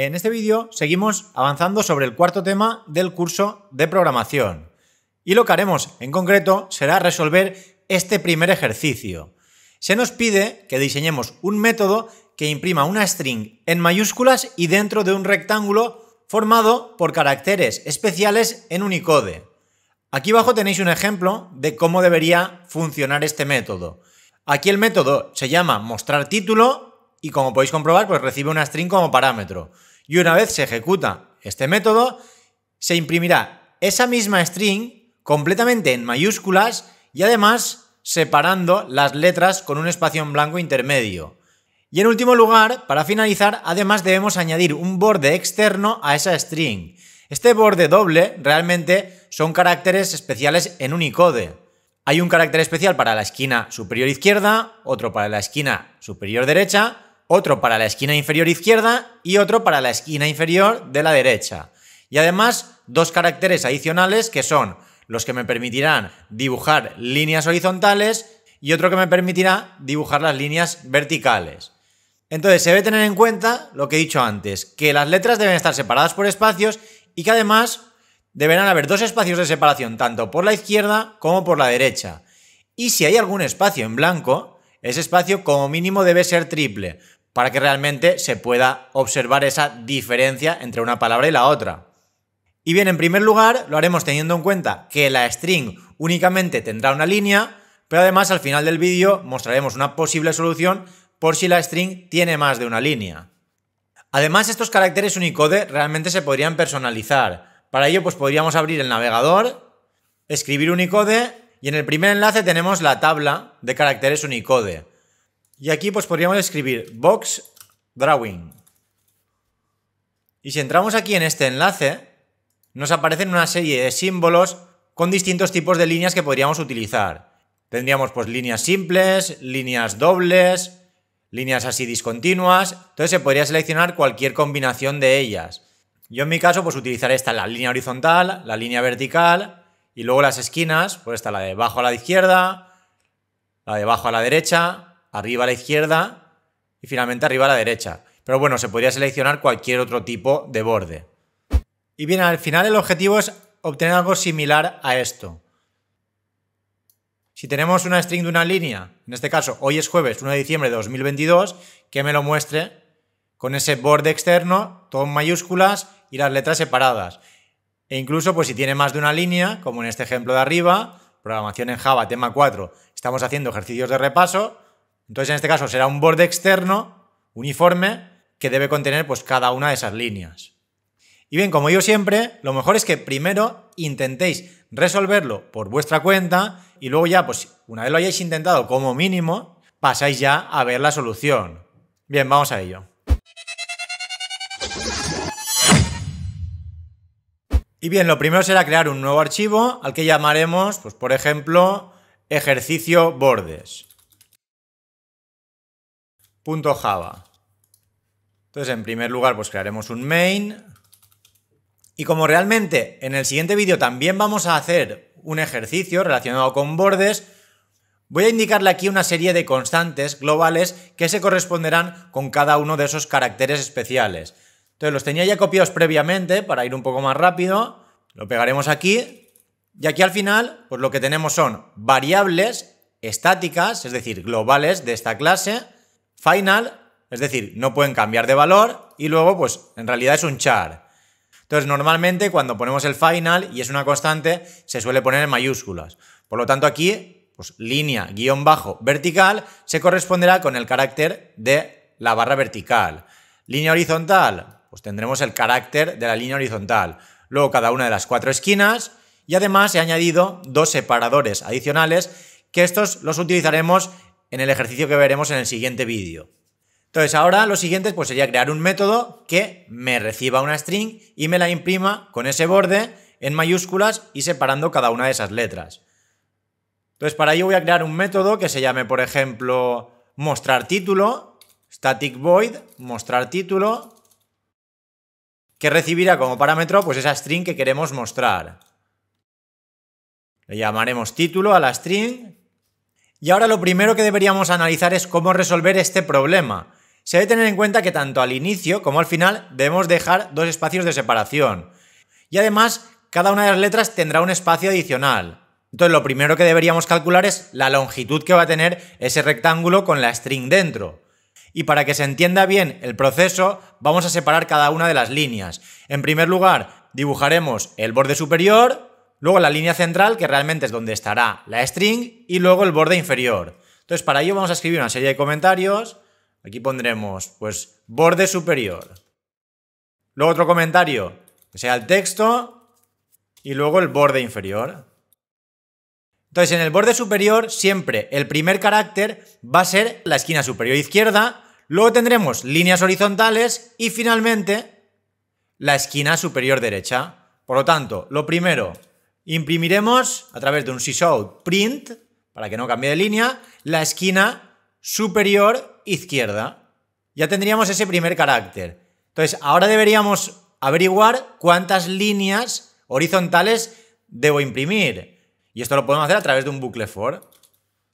En este vídeo seguimos avanzando sobre el cuarto tema del curso de programación. Y lo que haremos en concreto será resolver este primer ejercicio. Se nos pide que diseñemos un método que imprima una string en mayúsculas y dentro de un rectángulo formado por caracteres especiales en Unicode. Aquí abajo tenéis un ejemplo de cómo debería funcionar este método. Aquí el método se llama mostrar título y como podéis comprobar pues recibe una string como parámetro. Y una vez se ejecuta este método, se imprimirá esa misma string completamente en mayúsculas y además separando las letras con un espacio en blanco intermedio. Y en último lugar, para finalizar, además debemos añadir un borde externo a esa string. Este borde doble realmente son caracteres especiales en Unicode. Hay un carácter especial para la esquina superior izquierda, otro para la esquina superior derecha otro para la esquina inferior izquierda y otro para la esquina inferior de la derecha. Y además dos caracteres adicionales que son los que me permitirán dibujar líneas horizontales y otro que me permitirá dibujar las líneas verticales. Entonces se debe tener en cuenta lo que he dicho antes, que las letras deben estar separadas por espacios y que además deberán haber dos espacios de separación tanto por la izquierda como por la derecha. Y si hay algún espacio en blanco, ese espacio como mínimo debe ser triple, para que realmente se pueda observar esa diferencia entre una palabra y la otra. Y bien, en primer lugar, lo haremos teniendo en cuenta que la string únicamente tendrá una línea, pero además al final del vídeo mostraremos una posible solución por si la string tiene más de una línea. Además, estos caracteres Unicode realmente se podrían personalizar. Para ello, pues podríamos abrir el navegador, escribir Unicode y en el primer enlace tenemos la tabla de caracteres Unicode. Y aquí pues podríamos escribir box drawing. Y si entramos aquí en este enlace, nos aparecen una serie de símbolos con distintos tipos de líneas que podríamos utilizar. Tendríamos pues líneas simples, líneas dobles, líneas así discontinuas. Entonces se podría seleccionar cualquier combinación de ellas. Yo en mi caso pues utilizaré esta la línea horizontal, la línea vertical y luego las esquinas, pues está la de abajo a la izquierda, la de abajo a la derecha, arriba a la izquierda y finalmente arriba a la derecha. Pero bueno, se podría seleccionar cualquier otro tipo de borde. Y bien, al final el objetivo es obtener algo similar a esto. Si tenemos una string de una línea, en este caso hoy es jueves 1 de diciembre de 2022, que me lo muestre con ese borde externo, todo en mayúsculas y las letras separadas. E incluso pues si tiene más de una línea, como en este ejemplo de arriba, programación en Java, tema 4, estamos haciendo ejercicios de repaso, entonces, en este caso, será un borde externo, uniforme, que debe contener pues, cada una de esas líneas. Y bien, como digo siempre, lo mejor es que primero intentéis resolverlo por vuestra cuenta y luego ya, pues una vez lo hayáis intentado como mínimo, pasáis ya a ver la solución. Bien, vamos a ello. Y bien, lo primero será crear un nuevo archivo al que llamaremos, pues por ejemplo, ejercicio bordes. .java. Entonces, en primer lugar, pues crearemos un main. Y como realmente en el siguiente vídeo también vamos a hacer un ejercicio relacionado con bordes, voy a indicarle aquí una serie de constantes globales que se corresponderán con cada uno de esos caracteres especiales. Entonces, los tenía ya copiados previamente para ir un poco más rápido. Lo pegaremos aquí. Y aquí al final, pues lo que tenemos son variables estáticas, es decir, globales de esta clase, final, es decir, no pueden cambiar de valor y luego pues en realidad es un char. Entonces normalmente cuando ponemos el final y es una constante se suele poner en mayúsculas. Por lo tanto aquí pues línea guión bajo vertical se corresponderá con el carácter de la barra vertical. Línea horizontal pues tendremos el carácter de la línea horizontal. Luego cada una de las cuatro esquinas y además he añadido dos separadores adicionales que estos los utilizaremos en el ejercicio que veremos en el siguiente vídeo. Entonces ahora lo siguiente pues, sería crear un método que me reciba una string y me la imprima con ese borde en mayúsculas y separando cada una de esas letras. Entonces para ello voy a crear un método que se llame por ejemplo mostrar título, static void, mostrar título, que recibirá como parámetro pues esa string que queremos mostrar. Le llamaremos título a la string y ahora lo primero que deberíamos analizar es cómo resolver este problema. Se debe tener en cuenta que tanto al inicio como al final debemos dejar dos espacios de separación. Y además, cada una de las letras tendrá un espacio adicional. Entonces, lo primero que deberíamos calcular es la longitud que va a tener ese rectángulo con la string dentro. Y para que se entienda bien el proceso, vamos a separar cada una de las líneas. En primer lugar, dibujaremos el borde superior, Luego la línea central, que realmente es donde estará la string, y luego el borde inferior. Entonces, para ello vamos a escribir una serie de comentarios. Aquí pondremos, pues, borde superior. Luego otro comentario, que sea el texto, y luego el borde inferior. Entonces, en el borde superior, siempre el primer carácter va a ser la esquina superior izquierda, luego tendremos líneas horizontales y finalmente la esquina superior derecha. Por lo tanto, lo primero, Imprimiremos a través de un sysout Print, para que no cambie de línea, la esquina superior izquierda. Ya tendríamos ese primer carácter. Entonces, ahora deberíamos averiguar cuántas líneas horizontales debo imprimir. Y esto lo podemos hacer a través de un bucle for.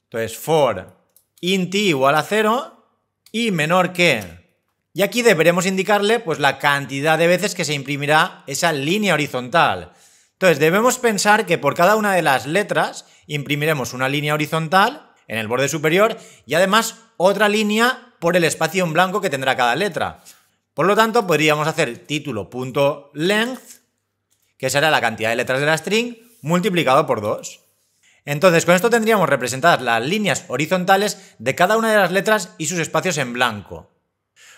Entonces, for int igual a 0 y menor que. Y aquí deberemos indicarle pues, la cantidad de veces que se imprimirá esa línea horizontal. Entonces debemos pensar que por cada una de las letras imprimiremos una línea horizontal en el borde superior y además otra línea por el espacio en blanco que tendrá cada letra. Por lo tanto, podríamos hacer título.length, que será la cantidad de letras de la string, multiplicado por 2. Entonces, con esto tendríamos representadas las líneas horizontales de cada una de las letras y sus espacios en blanco.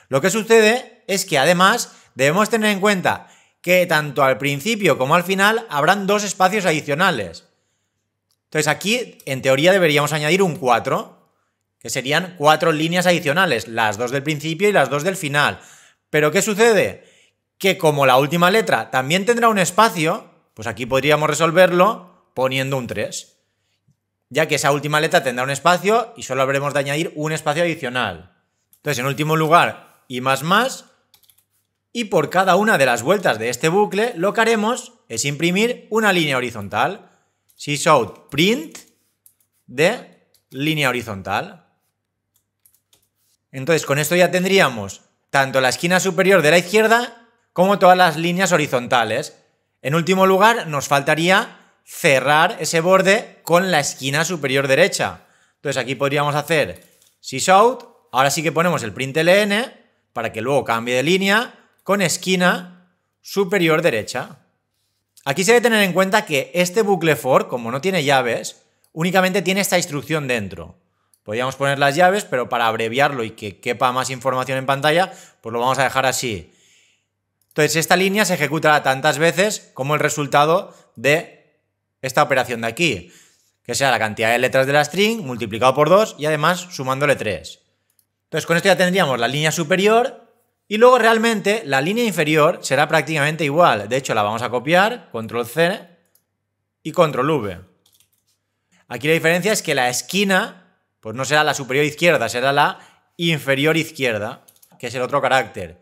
Lo que sucede es que además debemos tener en cuenta que tanto al principio como al final habrán dos espacios adicionales. Entonces aquí, en teoría, deberíamos añadir un 4, que serían cuatro líneas adicionales, las dos del principio y las dos del final. Pero ¿qué sucede? Que como la última letra también tendrá un espacio, pues aquí podríamos resolverlo poniendo un 3, ya que esa última letra tendrá un espacio y solo habremos de añadir un espacio adicional. Entonces, en último lugar, y más más, y por cada una de las vueltas de este bucle, lo que haremos es imprimir una línea horizontal. Sysout print de línea horizontal. Entonces, con esto ya tendríamos tanto la esquina superior de la izquierda como todas las líneas horizontales. En último lugar, nos faltaría cerrar ese borde con la esquina superior derecha. Entonces aquí podríamos hacer sysout, ahora sí que ponemos el print ln para que luego cambie de línea con esquina superior derecha. Aquí se debe tener en cuenta que este bucle for, como no tiene llaves, únicamente tiene esta instrucción dentro. Podríamos poner las llaves, pero para abreviarlo y que quepa más información en pantalla, pues lo vamos a dejar así. Entonces, esta línea se ejecutará tantas veces como el resultado de esta operación de aquí, que sea la cantidad de letras de la string multiplicado por 2 y además sumándole 3. Entonces, con esto ya tendríamos la línea superior y luego realmente la línea inferior será prácticamente igual. De hecho, la vamos a copiar, control C y control V. Aquí la diferencia es que la esquina, pues no será la superior izquierda, será la inferior izquierda, que es el otro carácter.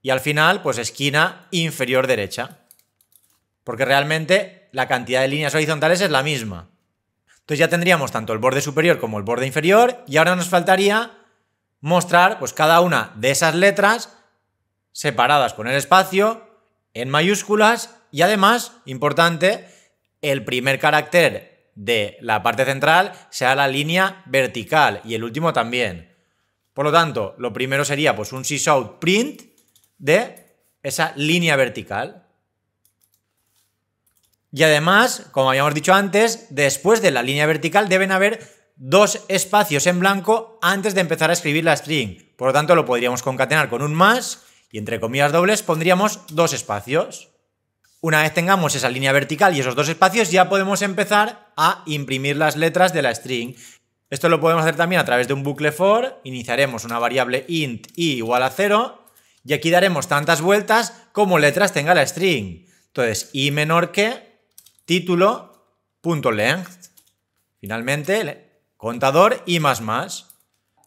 Y al final, pues esquina inferior derecha. Porque realmente la cantidad de líneas horizontales es la misma. Entonces ya tendríamos tanto el borde superior como el borde inferior y ahora nos faltaría mostrar pues cada una de esas letras separadas con el espacio en mayúsculas y además, importante, el primer carácter de la parte central sea la línea vertical y el último también. Por lo tanto, lo primero sería pues un sysout print de esa línea vertical. Y además, como habíamos dicho antes, después de la línea vertical deben haber dos espacios en blanco antes de empezar a escribir la string. Por lo tanto, lo podríamos concatenar con un más y entre comillas dobles pondríamos dos espacios. Una vez tengamos esa línea vertical y esos dos espacios, ya podemos empezar a imprimir las letras de la string. Esto lo podemos hacer también a través de un bucle for. Iniciaremos una variable int i igual a 0 y aquí daremos tantas vueltas como letras tenga la string. Entonces, i menor que título punto length. Finalmente, contador y más más.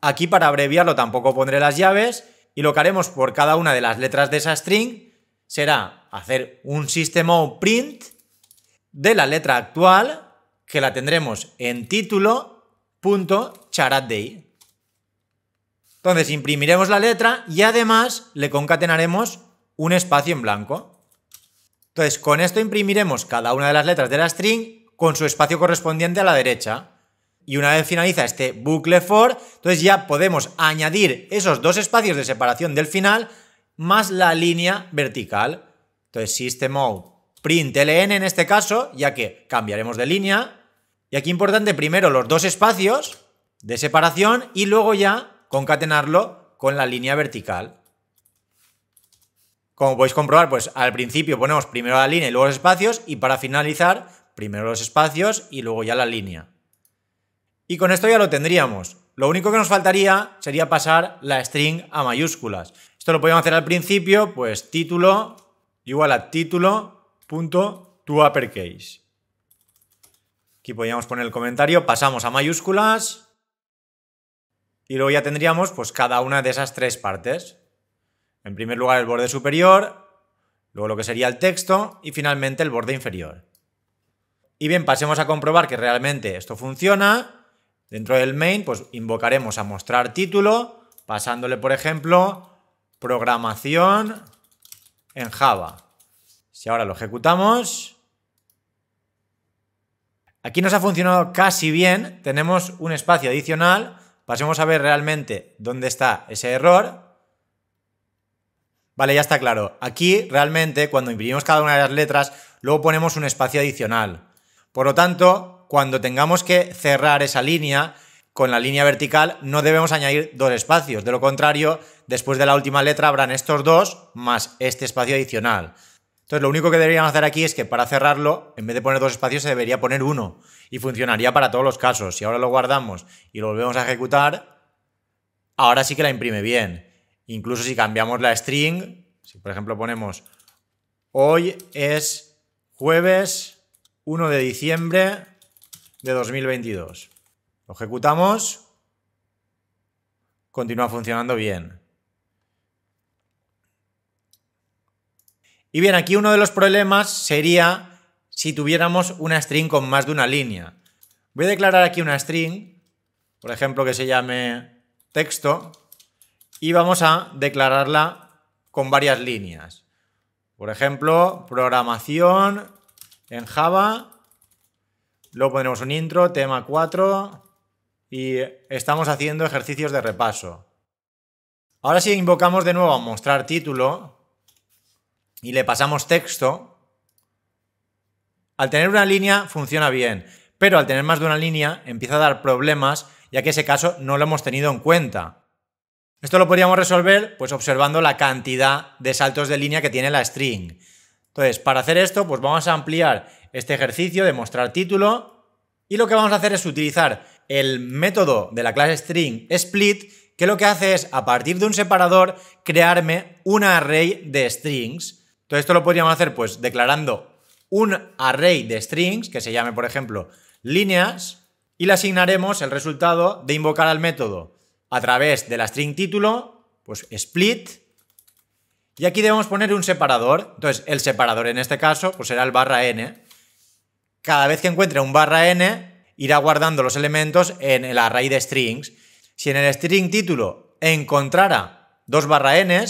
Aquí para abreviarlo tampoco pondré las llaves y lo que haremos por cada una de las letras de esa string será hacer un sistema print de la letra actual que la tendremos en charade Entonces imprimiremos la letra y además le concatenaremos un espacio en blanco. Entonces con esto imprimiremos cada una de las letras de la string con su espacio correspondiente a la derecha. Y una vez finaliza este bucle for, entonces ya podemos añadir esos dos espacios de separación del final más la línea vertical. Entonces System.out.println en este caso, ya que cambiaremos de línea. Y aquí importante primero los dos espacios de separación y luego ya concatenarlo con la línea vertical. Como podéis comprobar, pues al principio ponemos primero la línea y luego los espacios y para finalizar primero los espacios y luego ya la línea. Y con esto ya lo tendríamos. Lo único que nos faltaría sería pasar la string a mayúsculas. Esto lo podemos hacer al principio, pues título igual a título punto to uppercase. Aquí podríamos poner el comentario, pasamos a mayúsculas y luego ya tendríamos pues cada una de esas tres partes. En primer lugar el borde superior, luego lo que sería el texto y finalmente el borde inferior. Y bien, pasemos a comprobar que realmente esto funciona Dentro del main, pues invocaremos a mostrar título, pasándole, por ejemplo, programación en Java. Si ahora lo ejecutamos... Aquí nos ha funcionado casi bien, tenemos un espacio adicional, pasemos a ver realmente dónde está ese error. Vale, ya está claro. Aquí realmente cuando imprimimos cada una de las letras, luego ponemos un espacio adicional. Por lo tanto, cuando tengamos que cerrar esa línea con la línea vertical, no debemos añadir dos espacios. De lo contrario, después de la última letra habrán estos dos más este espacio adicional. Entonces, lo único que deberíamos hacer aquí es que para cerrarlo, en vez de poner dos espacios, se debería poner uno. Y funcionaría para todos los casos. Si ahora lo guardamos y lo volvemos a ejecutar, ahora sí que la imprime bien. Incluso si cambiamos la string, si por ejemplo ponemos hoy es jueves 1 de diciembre de 2022. Lo ejecutamos. Continúa funcionando bien. Y bien, aquí uno de los problemas sería si tuviéramos una string con más de una línea. Voy a declarar aquí una string, por ejemplo, que se llame texto, y vamos a declararla con varias líneas. Por ejemplo, programación en Java Luego pondremos un intro, tema 4 y estamos haciendo ejercicios de repaso. Ahora si invocamos de nuevo a mostrar título y le pasamos texto. Al tener una línea funciona bien, pero al tener más de una línea empieza a dar problemas ya que ese caso no lo hemos tenido en cuenta. Esto lo podríamos resolver pues observando la cantidad de saltos de línea que tiene la string. Entonces, para hacer esto, pues vamos a ampliar este ejercicio de mostrar título y lo que vamos a hacer es utilizar el método de la clase string split que lo que hace es, a partir de un separador, crearme un array de strings. Entonces, esto lo podríamos hacer, pues, declarando un array de strings, que se llame, por ejemplo, líneas, y le asignaremos el resultado de invocar al método a través de la string título, pues split, y aquí debemos poner un separador. Entonces, el separador en este caso pues será el barra n. Cada vez que encuentre un barra n, irá guardando los elementos en el array de strings. Si en el string título encontrara dos barra n,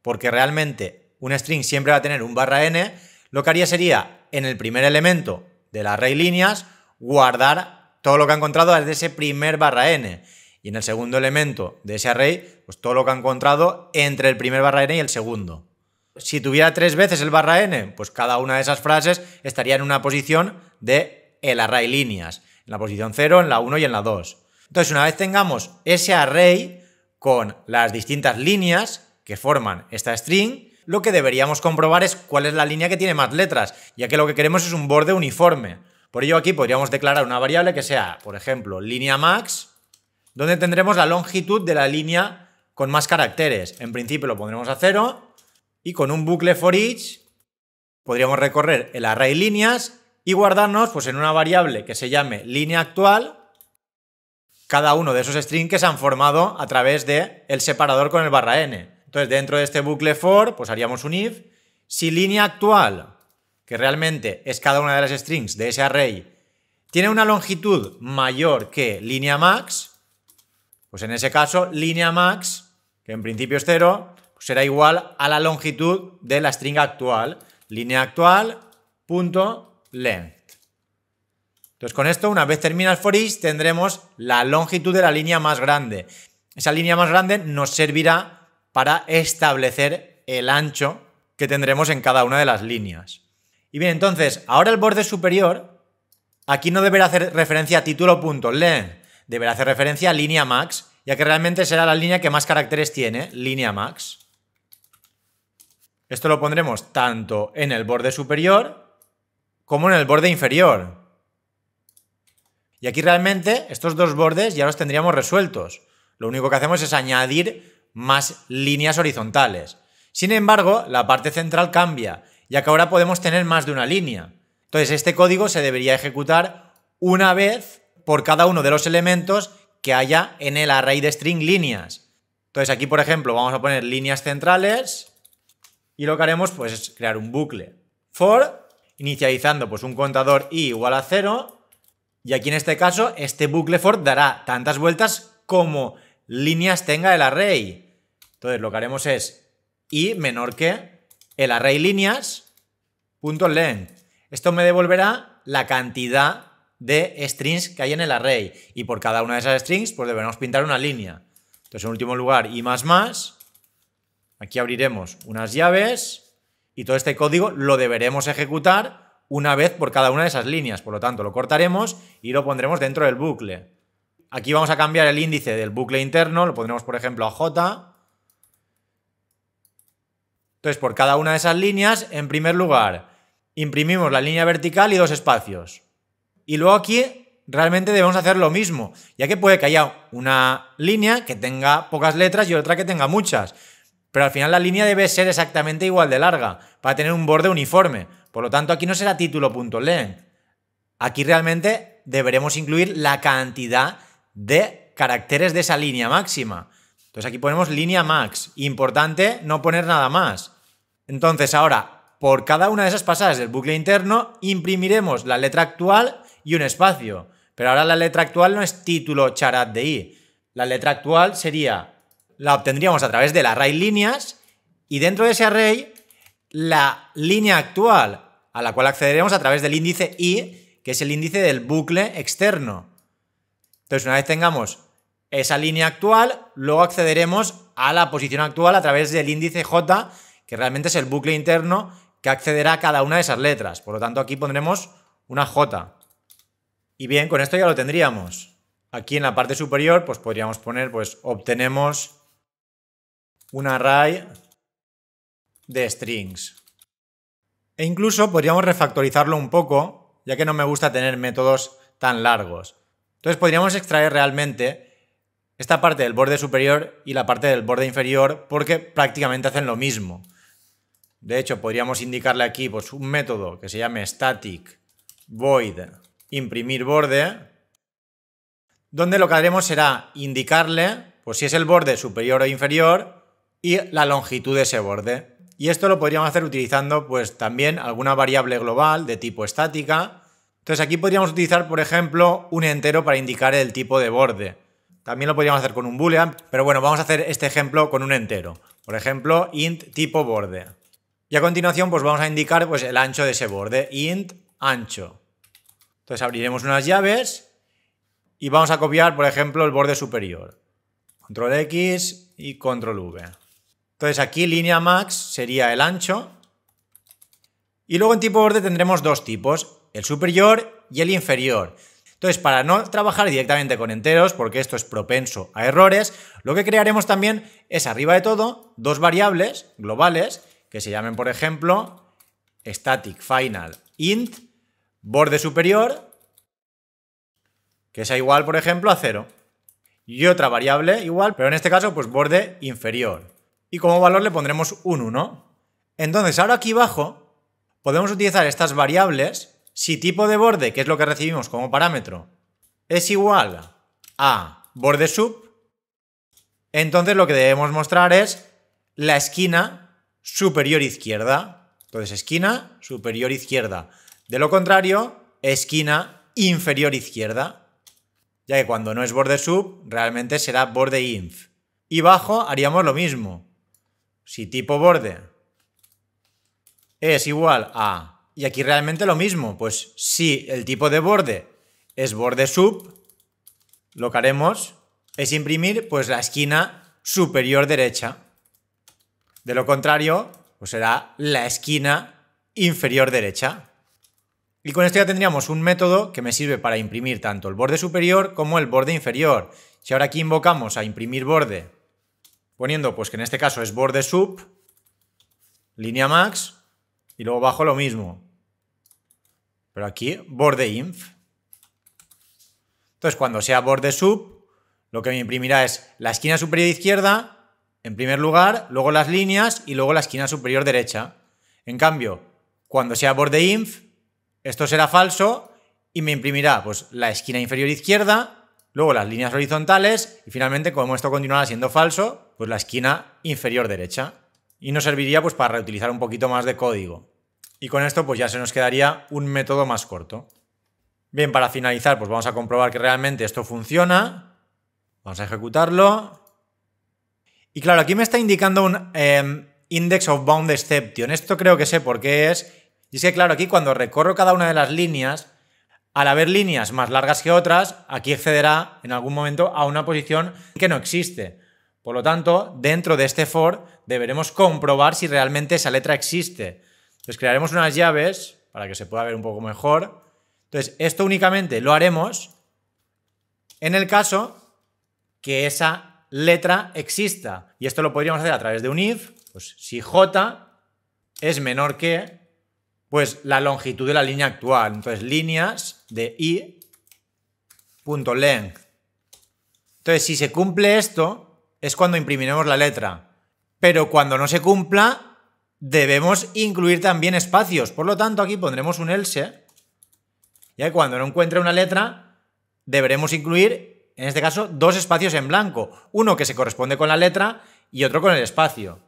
porque realmente un string siempre va a tener un barra n, lo que haría sería en el primer elemento del array líneas guardar todo lo que ha encontrado desde ese primer barra n. Y en el segundo elemento de ese array, pues todo lo que ha encontrado entre el primer barra n y el segundo. Si tuviera tres veces el barra n, pues cada una de esas frases estaría en una posición de el array líneas, en la posición 0, en la 1 y en la 2. Entonces, una vez tengamos ese array con las distintas líneas que forman esta string, lo que deberíamos comprobar es cuál es la línea que tiene más letras, ya que lo que queremos es un borde uniforme. Por ello aquí podríamos declarar una variable que sea, por ejemplo, línea max donde tendremos la longitud de la línea con más caracteres. En principio lo pondremos a cero y con un bucle for each podríamos recorrer el array líneas y guardarnos pues, en una variable que se llame línea actual cada uno de esos strings que se han formado a través del el separador con el barra n. Entonces dentro de este bucle for pues haríamos un if. Si línea actual, que realmente es cada una de las strings de ese array, tiene una longitud mayor que línea max, pues en ese caso, línea max, que en principio es cero, pues será igual a la longitud de la string actual. Línea actual, punto, length. Entonces con esto, una vez termina el for each, tendremos la longitud de la línea más grande. Esa línea más grande nos servirá para establecer el ancho que tendremos en cada una de las líneas. Y bien, entonces, ahora el borde superior, aquí no deberá hacer referencia a título length, deberá hacer referencia a línea max, ya que realmente será la línea que más caracteres tiene, línea max. Esto lo pondremos tanto en el borde superior como en el borde inferior. Y aquí realmente estos dos bordes ya los tendríamos resueltos. Lo único que hacemos es añadir más líneas horizontales. Sin embargo, la parte central cambia, ya que ahora podemos tener más de una línea. Entonces, este código se debería ejecutar una vez por cada uno de los elementos que haya en el array de string líneas. Entonces aquí, por ejemplo, vamos a poner líneas centrales y lo que haremos pues, es crear un bucle. For, inicializando pues, un contador i igual a cero y aquí en este caso este bucle for dará tantas vueltas como líneas tenga el array. Entonces lo que haremos es i menor que el array líneas punto length. Esto me devolverá la cantidad de strings que hay en el array. Y por cada una de esas strings, pues deberemos pintar una línea. Entonces, en último lugar, y más más, aquí abriremos unas llaves y todo este código lo deberemos ejecutar una vez por cada una de esas líneas. Por lo tanto, lo cortaremos y lo pondremos dentro del bucle. Aquí vamos a cambiar el índice del bucle interno, lo pondremos, por ejemplo, a J. Entonces, por cada una de esas líneas, en primer lugar, imprimimos la línea vertical y dos espacios. Y luego aquí realmente debemos hacer lo mismo, ya que puede que haya una línea que tenga pocas letras y otra que tenga muchas. Pero al final la línea debe ser exactamente igual de larga, para tener un borde uniforme. Por lo tanto, aquí no será título.len. Aquí realmente deberemos incluir la cantidad de caracteres de esa línea máxima. Entonces aquí ponemos línea max. Importante no poner nada más. Entonces ahora, por cada una de esas pasadas del bucle interno, imprimiremos la letra actual y un espacio. Pero ahora la letra actual no es título charad de i. La letra actual sería, la obtendríamos a través del array líneas y dentro de ese array la línea actual a la cual accederemos a través del índice i, que es el índice del bucle externo. Entonces, una vez tengamos esa línea actual, luego accederemos a la posición actual a través del índice j, que realmente es el bucle interno que accederá a cada una de esas letras. Por lo tanto, aquí pondremos una j. Y bien, con esto ya lo tendríamos. Aquí en la parte superior, pues podríamos poner, pues obtenemos un array de strings. E incluso podríamos refactorizarlo un poco, ya que no me gusta tener métodos tan largos. Entonces podríamos extraer realmente esta parte del borde superior y la parte del borde inferior porque prácticamente hacen lo mismo. De hecho, podríamos indicarle aquí pues, un método que se llame static void imprimir borde, donde lo que haremos será indicarle pues, si es el borde superior o inferior y la longitud de ese borde. Y esto lo podríamos hacer utilizando pues, también alguna variable global de tipo estática. Entonces aquí podríamos utilizar, por ejemplo, un entero para indicar el tipo de borde. También lo podríamos hacer con un boolean, pero bueno, vamos a hacer este ejemplo con un entero. Por ejemplo, int tipo borde. Y a continuación pues vamos a indicar pues, el ancho de ese borde, int ancho. Entonces abriremos unas llaves y vamos a copiar, por ejemplo, el borde superior. Control X y Control V. Entonces aquí línea max sería el ancho. Y luego en tipo borde tendremos dos tipos, el superior y el inferior. Entonces, para no trabajar directamente con enteros, porque esto es propenso a errores, lo que crearemos también es arriba de todo dos variables globales que se llamen, por ejemplo, static final int borde superior, que sea igual, por ejemplo, a 0. Y otra variable igual, pero en este caso, pues borde inferior. Y como valor le pondremos un 1. Entonces, ahora aquí abajo, podemos utilizar estas variables si tipo de borde, que es lo que recibimos como parámetro, es igual a borde sub, entonces lo que debemos mostrar es la esquina superior izquierda. Entonces, esquina superior izquierda. De lo contrario, esquina inferior izquierda, ya que cuando no es borde sub, realmente será borde inf. Y bajo haríamos lo mismo. Si tipo borde es igual a... Y aquí realmente lo mismo, pues si el tipo de borde es borde sub, lo que haremos es imprimir pues la esquina superior derecha. De lo contrario, pues será la esquina inferior derecha. Y con esto ya tendríamos un método que me sirve para imprimir tanto el borde superior como el borde inferior. Si ahora aquí invocamos a imprimir borde, poniendo pues que en este caso es borde sub, línea max, y luego bajo lo mismo. Pero aquí borde inf. Entonces cuando sea borde sub, lo que me imprimirá es la esquina superior izquierda, en primer lugar, luego las líneas y luego la esquina superior derecha. En cambio, cuando sea borde inf, esto será falso y me imprimirá pues, la esquina inferior izquierda, luego las líneas horizontales y finalmente, como esto continuará siendo falso, pues la esquina inferior derecha. Y nos serviría pues, para reutilizar un poquito más de código. Y con esto pues ya se nos quedaría un método más corto. Bien, para finalizar, pues vamos a comprobar que realmente esto funciona. Vamos a ejecutarlo. Y claro, aquí me está indicando un eh, index of bound exception. Esto creo que sé por qué es y es que, claro, aquí cuando recorro cada una de las líneas, al haber líneas más largas que otras, aquí accederá en algún momento a una posición que no existe. Por lo tanto, dentro de este for deberemos comprobar si realmente esa letra existe. Entonces crearemos unas llaves para que se pueda ver un poco mejor. Entonces, esto únicamente lo haremos en el caso que esa letra exista. Y esto lo podríamos hacer a través de un if. Pues si j es menor que pues la longitud de la línea actual. Entonces, líneas de i.length. Entonces, si se cumple esto, es cuando imprimiremos la letra. Pero cuando no se cumpla, debemos incluir también espacios. Por lo tanto, aquí pondremos un else. ahí cuando no encuentre una letra, deberemos incluir, en este caso, dos espacios en blanco. Uno que se corresponde con la letra y otro con el espacio.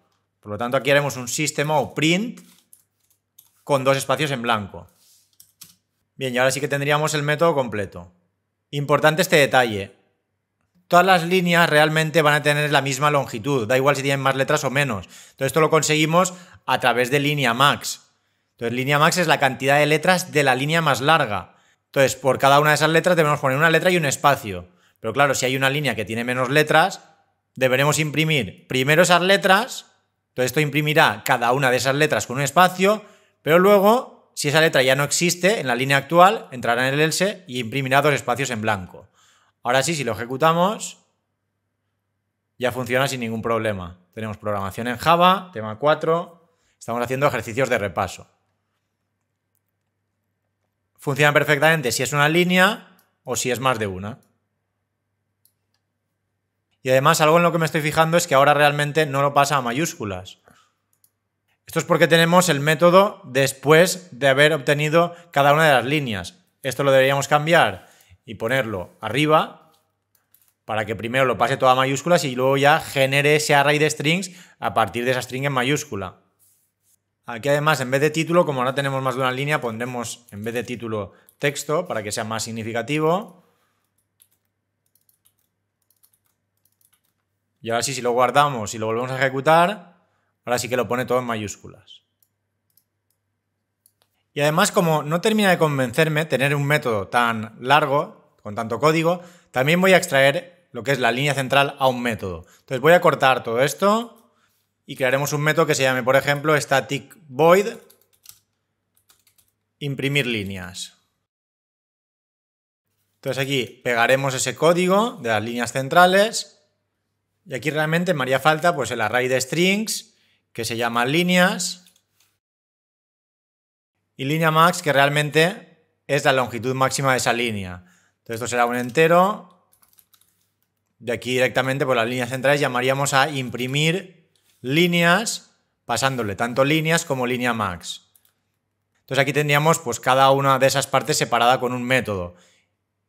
Por lo tanto, aquí haremos un sistema print con dos espacios en blanco. Bien, y ahora sí que tendríamos el método completo. Importante este detalle. Todas las líneas realmente van a tener la misma longitud, da igual si tienen más letras o menos. Entonces esto lo conseguimos a través de línea max. Entonces línea max es la cantidad de letras de la línea más larga. Entonces por cada una de esas letras debemos poner una letra y un espacio. Pero claro, si hay una línea que tiene menos letras, deberemos imprimir primero esas letras. Entonces esto imprimirá cada una de esas letras con un espacio pero luego, si esa letra ya no existe en la línea actual, entrará en el else y imprimirá dos espacios en blanco. Ahora sí, si lo ejecutamos, ya funciona sin ningún problema. Tenemos programación en Java, tema 4, estamos haciendo ejercicios de repaso. Funciona perfectamente si es una línea o si es más de una. Y además algo en lo que me estoy fijando es que ahora realmente no lo pasa a mayúsculas. Esto es porque tenemos el método después de haber obtenido cada una de las líneas. Esto lo deberíamos cambiar y ponerlo arriba para que primero lo pase toda a mayúsculas y luego ya genere ese array de strings a partir de esa string en mayúscula. Aquí además, en vez de título, como ahora tenemos más de una línea, pondremos en vez de título texto para que sea más significativo. Y ahora sí, si lo guardamos y lo volvemos a ejecutar, Ahora sí que lo pone todo en mayúsculas. Y además, como no termina de convencerme tener un método tan largo, con tanto código, también voy a extraer lo que es la línea central a un método. Entonces voy a cortar todo esto y crearemos un método que se llame, por ejemplo, static void imprimir líneas. Entonces aquí pegaremos ese código de las líneas centrales y aquí realmente me haría falta pues el array de strings que se llama líneas y línea max que realmente es la longitud máxima de esa línea. Entonces esto será un entero. De aquí directamente por las líneas centrales llamaríamos a imprimir líneas pasándole tanto líneas como línea max. Entonces aquí tendríamos pues cada una de esas partes separada con un método.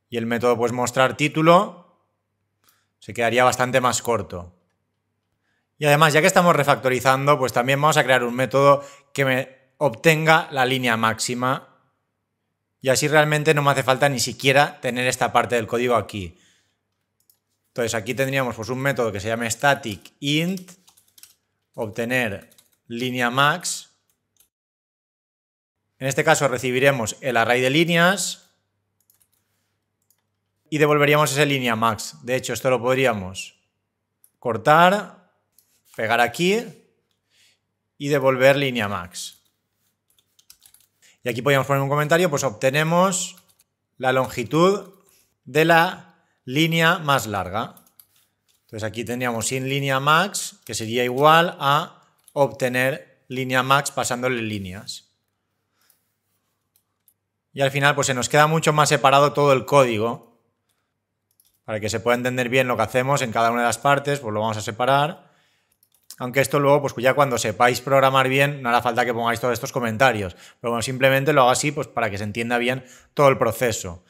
Y el método pues mostrar título se quedaría bastante más corto. Y además, ya que estamos refactorizando, pues también vamos a crear un método que me obtenga la línea máxima. Y así realmente no me hace falta ni siquiera tener esta parte del código aquí. Entonces aquí tendríamos pues, un método que se llame static int, obtener línea max. En este caso recibiremos el array de líneas y devolveríamos ese línea max. De hecho, esto lo podríamos cortar pegar aquí y devolver línea max. Y aquí podríamos poner un comentario, pues obtenemos la longitud de la línea más larga. Entonces aquí tendríamos sin línea max, que sería igual a obtener línea max pasándole líneas. Y al final pues se nos queda mucho más separado todo el código. Para que se pueda entender bien lo que hacemos en cada una de las partes, pues lo vamos a separar aunque esto luego, pues ya cuando sepáis programar bien, no hará falta que pongáis todos estos comentarios, pero bueno, simplemente lo hago así pues para que se entienda bien todo el proceso.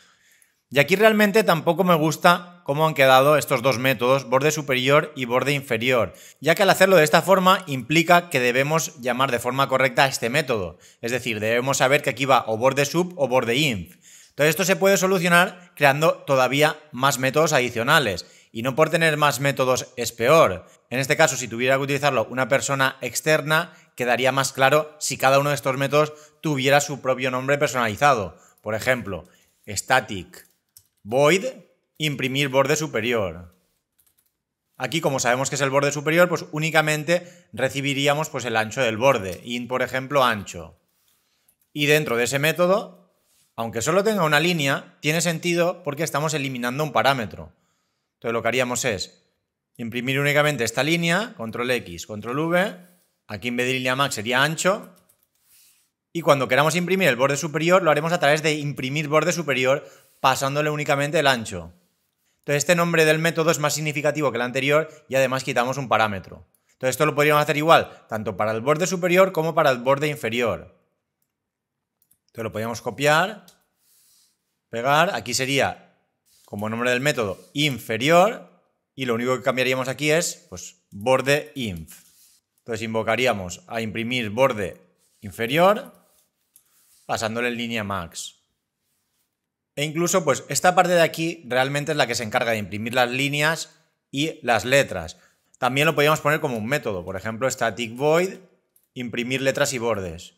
Y aquí realmente tampoco me gusta cómo han quedado estos dos métodos, borde superior y borde inferior, ya que al hacerlo de esta forma implica que debemos llamar de forma correcta a este método, es decir, debemos saber que aquí va o borde sub o borde inf. Entonces esto se puede solucionar creando todavía más métodos adicionales, y no por tener más métodos es peor. En este caso, si tuviera que utilizarlo una persona externa, quedaría más claro si cada uno de estos métodos tuviera su propio nombre personalizado. Por ejemplo, static void imprimir borde superior. Aquí, como sabemos que es el borde superior, pues únicamente recibiríamos pues, el ancho del borde, int, por ejemplo, ancho. Y dentro de ese método, aunque solo tenga una línea, tiene sentido porque estamos eliminando un parámetro. Entonces lo que haríamos es imprimir únicamente esta línea, control X, control V, aquí en vez de línea max sería ancho, y cuando queramos imprimir el borde superior lo haremos a través de imprimir borde superior pasándole únicamente el ancho. Entonces este nombre del método es más significativo que el anterior y además quitamos un parámetro. Entonces esto lo podríamos hacer igual, tanto para el borde superior como para el borde inferior. Entonces lo podríamos copiar, pegar, aquí sería como nombre del método inferior y lo único que cambiaríamos aquí es pues, borde inf. Entonces invocaríamos a imprimir borde inferior pasándole en línea max. E incluso pues esta parte de aquí realmente es la que se encarga de imprimir las líneas y las letras. También lo podríamos poner como un método, por ejemplo static void imprimir letras y bordes.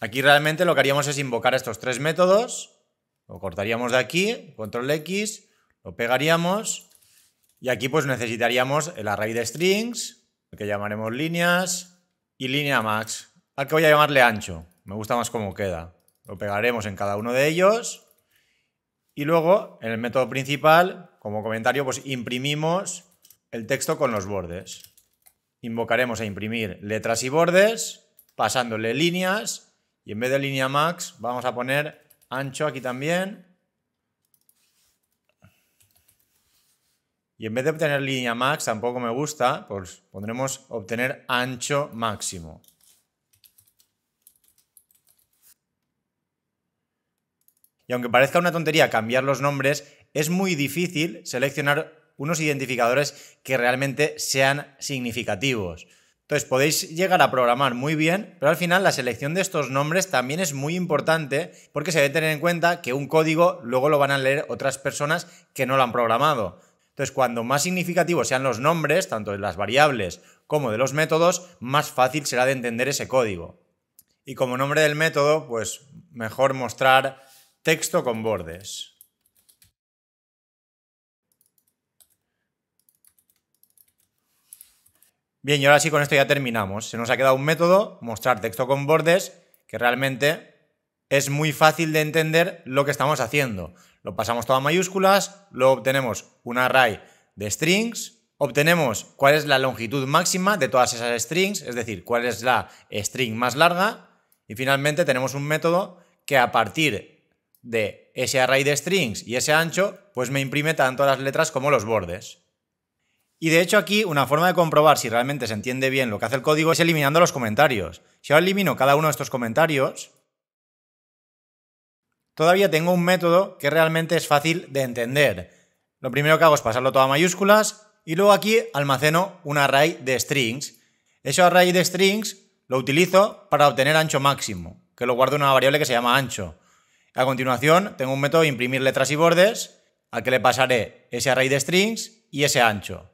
Aquí realmente lo que haríamos es invocar estos tres métodos lo cortaríamos de aquí, control X, lo pegaríamos y aquí pues necesitaríamos el array de strings, que llamaremos líneas y línea max, al que voy a llamarle ancho, me gusta más cómo queda. Lo pegaremos en cada uno de ellos y luego en el método principal, como comentario, pues imprimimos el texto con los bordes. Invocaremos a imprimir letras y bordes, pasándole líneas y en vez de línea max vamos a poner Ancho aquí también. Y en vez de obtener línea max, tampoco me gusta, pues pondremos obtener ancho máximo. Y aunque parezca una tontería cambiar los nombres, es muy difícil seleccionar unos identificadores que realmente sean significativos. Entonces podéis llegar a programar muy bien, pero al final la selección de estos nombres también es muy importante porque se debe tener en cuenta que un código luego lo van a leer otras personas que no lo han programado. Entonces, cuando más significativos sean los nombres, tanto de las variables como de los métodos, más fácil será de entender ese código. Y como nombre del método, pues mejor mostrar texto con bordes. Bien, y ahora sí con esto ya terminamos. Se nos ha quedado un método, mostrar texto con bordes, que realmente es muy fácil de entender lo que estamos haciendo. Lo pasamos todo a mayúsculas, luego obtenemos un array de strings, obtenemos cuál es la longitud máxima de todas esas strings, es decir, cuál es la string más larga, y finalmente tenemos un método que a partir de ese array de strings y ese ancho, pues me imprime tanto las letras como los bordes. Y de hecho aquí una forma de comprobar si realmente se entiende bien lo que hace el código es eliminando los comentarios. Si ahora elimino cada uno de estos comentarios, todavía tengo un método que realmente es fácil de entender. Lo primero que hago es pasarlo todo a mayúsculas y luego aquí almaceno un array de strings. Ese array de strings lo utilizo para obtener ancho máximo, que lo guardo en una variable que se llama ancho. A continuación, tengo un método de imprimir letras y bordes al que le pasaré ese array de strings y ese ancho.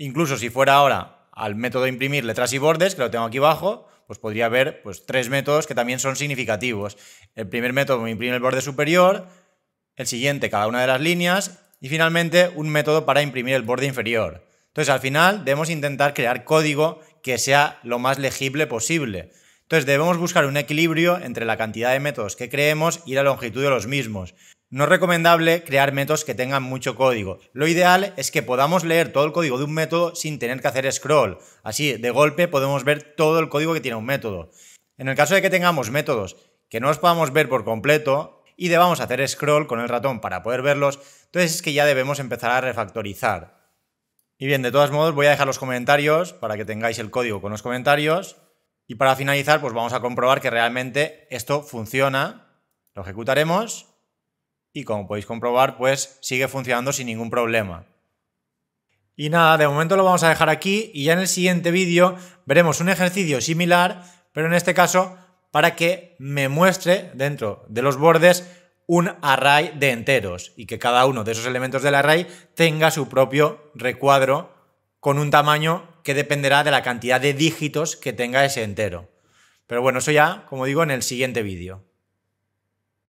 Incluso si fuera ahora al método de imprimir letras y bordes, que lo tengo aquí abajo, pues podría haber pues, tres métodos que también son significativos. El primer método me imprime el borde superior, el siguiente cada una de las líneas y finalmente un método para imprimir el borde inferior. Entonces al final debemos intentar crear código que sea lo más legible posible. Entonces debemos buscar un equilibrio entre la cantidad de métodos que creemos y la longitud de los mismos. No es recomendable crear métodos que tengan mucho código. Lo ideal es que podamos leer todo el código de un método sin tener que hacer scroll. Así, de golpe podemos ver todo el código que tiene un método. En el caso de que tengamos métodos que no los podamos ver por completo y debamos hacer scroll con el ratón para poder verlos, entonces es que ya debemos empezar a refactorizar. Y bien, de todos modos voy a dejar los comentarios para que tengáis el código con los comentarios. Y para finalizar, pues vamos a comprobar que realmente esto funciona. Lo ejecutaremos y como podéis comprobar, pues sigue funcionando sin ningún problema. Y nada, de momento lo vamos a dejar aquí y ya en el siguiente vídeo veremos un ejercicio similar, pero en este caso para que me muestre dentro de los bordes un array de enteros y que cada uno de esos elementos del array tenga su propio recuadro con un tamaño que dependerá de la cantidad de dígitos que tenga ese entero. Pero bueno, eso ya, como digo, en el siguiente vídeo.